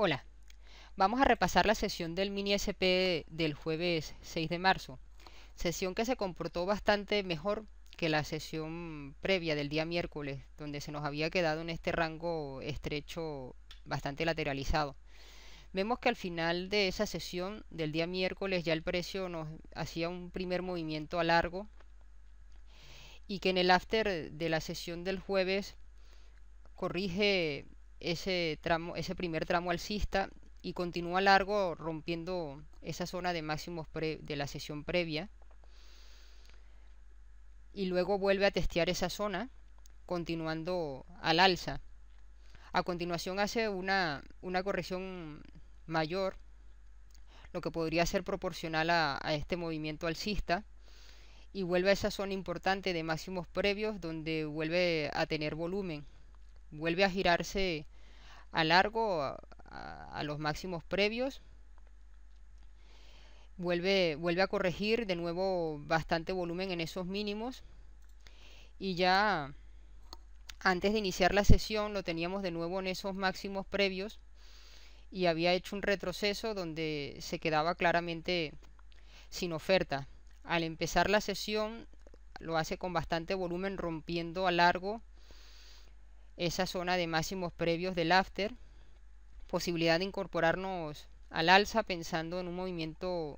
Hola, vamos a repasar la sesión del mini SP del jueves 6 de marzo, sesión que se comportó bastante mejor que la sesión previa del día miércoles, donde se nos había quedado en este rango estrecho bastante lateralizado. Vemos que al final de esa sesión del día miércoles ya el precio nos hacía un primer movimiento a largo y que en el after de la sesión del jueves corrige ese, tramo, ese primer tramo alcista y continúa largo rompiendo esa zona de máximos de la sesión previa y luego vuelve a testear esa zona continuando al alza. A continuación hace una, corrección mayor, lo que podría ser proporcional a este movimiento alcista y vuelve a esa zona importante de máximos previos donde vuelve a tener volumen vuelve a girarse a largo a, los máximos previos Vuelve, vuelve, a corregir de nuevo bastante volumen en esos mínimos y ya antes de iniciar la sesión lo teníamos de nuevo en esos máximos previos y había hecho un retroceso donde se quedaba claramente sin oferta al empezar la sesión lo hace con bastante volumen rompiendo a largo esa zona de máximos previos del after, posibilidad de incorporarnos al alza pensando en un movimiento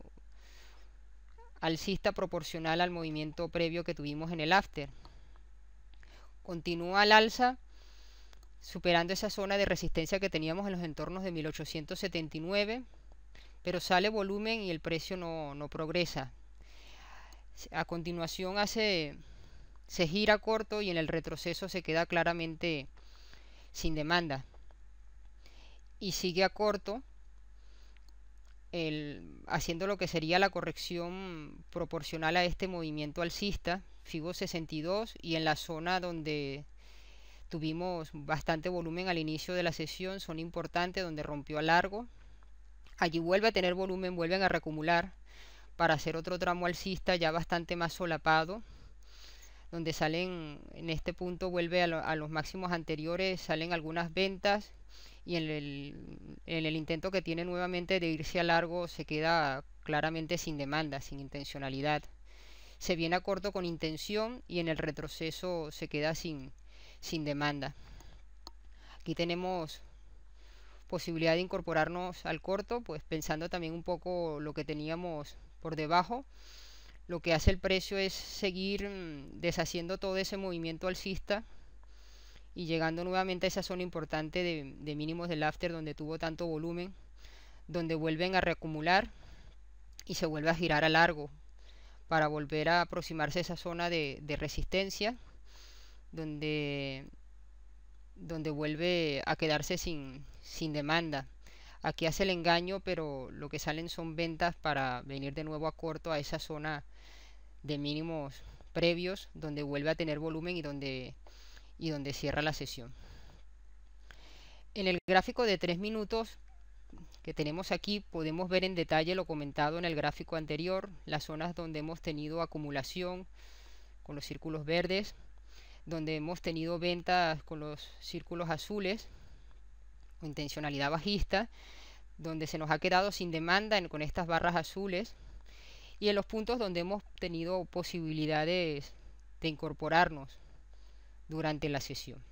alcista proporcional al movimiento previo que tuvimos en el after. Continúa al alza superando esa zona de resistencia que teníamos en los entornos de 1879, pero sale volumen y el precio no, no progresa. A continuación hace se gira corto y en el retroceso se queda claramente sin demanda. Y sigue a corto el, haciendo lo que sería la corrección proporcional a este movimiento alcista, FIBO 62, y en la zona donde tuvimos bastante volumen al inicio de la sesión, son importantes, donde rompió a largo. Allí vuelve a tener volumen, vuelven a recumular para hacer otro tramo alcista ya bastante más solapado donde salen, en este punto vuelve a, los máximos anteriores, salen algunas ventas y en el, intento que tiene nuevamente de irse a largo se queda claramente sin demanda, sin intencionalidad. Se viene a corto con intención y en el retroceso se queda sin, sin demanda. Aquí tenemos posibilidad de incorporarnos al corto, pues pensando también un poco lo que teníamos por debajo lo que hace el precio es seguir mm, deshaciendo todo ese movimiento alcista y llegando nuevamente a esa zona importante de, mínimos del after donde tuvo tanto volumen, donde vuelven a reacumular y se vuelve a girar a largo para volver a aproximarse a esa zona de, resistencia donde, donde vuelve a quedarse sin, sin demanda. Aquí hace el engaño, pero lo que salen son ventas para venir de nuevo a corto a esa zona de mínimos previos donde vuelve a tener volumen y donde, y donde cierra la sesión. En el gráfico de tres minutos que tenemos aquí podemos ver en detalle lo comentado en el gráfico anterior, las zonas donde hemos tenido acumulación con los círculos verdes, donde hemos tenido ventas con los círculos azules intencionalidad bajista, donde se nos ha quedado sin demanda en, con estas barras azules y en los puntos donde hemos tenido posibilidades de incorporarnos durante la sesión.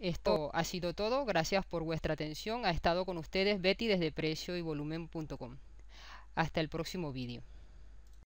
Esto ha sido todo, gracias por vuestra atención, ha estado con ustedes Betty desde precio y volumen.com. Hasta el próximo vídeo.